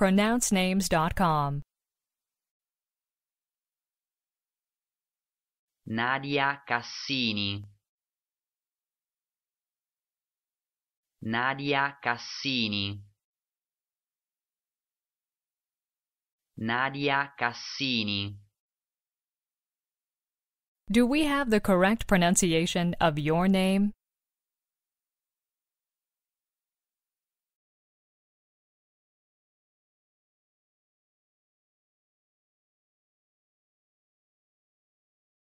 pronouncenames.com. Nadia Cassini Nadia Cassini Nadia Cassini Do we have the correct pronunciation of your name?